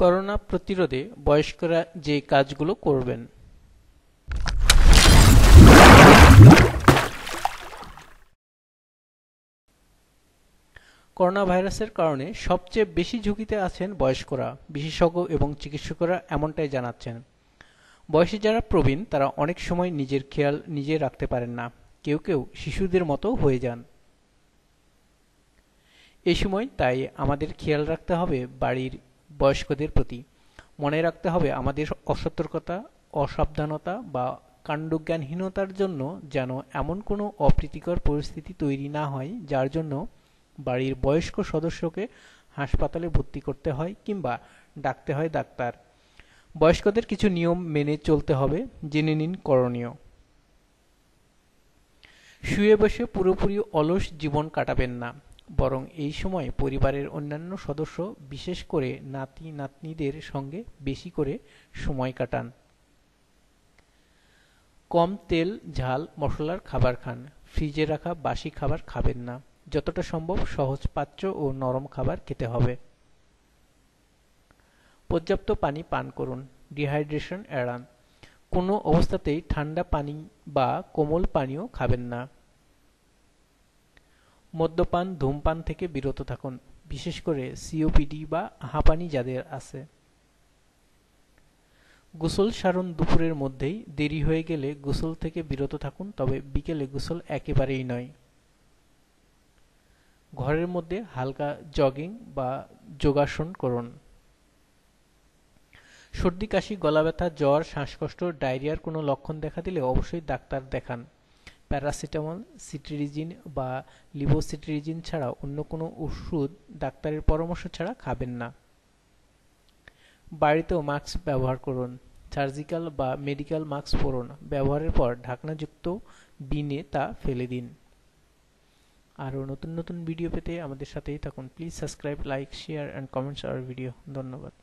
corona প্রতিরোধে বয়স্করা যে কাজগুলো করবেন করোনা ভাইরাসের কারণে সবচেয়ে বেশি ঝুঁকিতে আছেন বয়স্করা বিশেষজ্ঞ এবং চিকিৎসকরা এমনটাই জানাচ্ছেন বয়সে যারা প্রবীণ তারা অনেক সময় নিজের খেয়াল নিজে রাখতে পারেন না কেউ কেউ শিশুদের মতো হয়ে যান এ সময় তাই আমাদের খেয়াল রাখতে হবে বাড়ির বয়স্কদের প্রতি মনে রাখতে হবে আমাদের অসতর্কতা অসাবধানতা বা কাণ্ডজ্ঞানহীনতার জন্য যেন এমন কোনো অপ্রীতিকর পরিস্থিতি তৈরি না হয় যার জন্য বাড়ির বয়স্ক সদস্যকে হাসপাতালে ভর্তি করতে হয় কিংবা ডাকতে হয় ডাক্তার বয়স্কদের কিছু নিয়ম মেনে চলতে হবে জেনে নিন করণীয় শুয়ে বসে পুরোপুরি অলস জীবন কাটাবেন না বরং এই সময় পরিবারের অন্যান্য সদস্য বিশেষ করে নাতি নাতনিদের সঙ্গে বেশি করে সময় কাটান কম তেল ঝাল মশলার খাবার খান ফ্রিজে রাখা বাসি খাবার খাবেন না যতটা সম্ভব সহজপাচ্য ও নরম খাবার খেতে হবে পর্যাপ্ত পানি পান করুন ডিহাইড্রেশন এড়ান কোনো অবস্থাতেই ঠান্ডা পানি বা কোমল পানীয় খাবেন না মদ্যপান ধূমপান থেকে বিরত থাকুন বিশেষ করে সিওপিডি বা হাঁপানি যাদের আছে গোসল সারণ দুপুরের মধ্যেই দেরি হয়ে গেলে গোসল থেকে বিরত থাকুন তবে বিকেলে গোসল একেবারেই নয় ঘরের মধ্যে হালকা জগিং বা যোগাসন করুন সর্দি কাশি গলা ব্যথা জ্বর শ্বাসকষ্ট ডায়রিয়ার কোনো লক্ষণ দেখা দিলে অবশ্যই ডাক্তার দেখান প্যারাসিটামল সিট্রিজিন বা লিভোসিট্রিজিন ছাড়া অন্য কোনো ওষুধ ডাক্তারের পরামর্শ ছাড়া খাবেন না বাড়িতেও মাস্ক ব্যবহার করুন সার্জিক্যাল বা মেডিকেল মাস্ক পরুন ব্যবহারের পর ঢাকনাযুক্ত বিনে তা ফেলে দিন আরও নতুন নতুন ভিডিও পেতে আমাদের সাথেই থাকুন please subscribe like share and comments our video ধন্যবাদ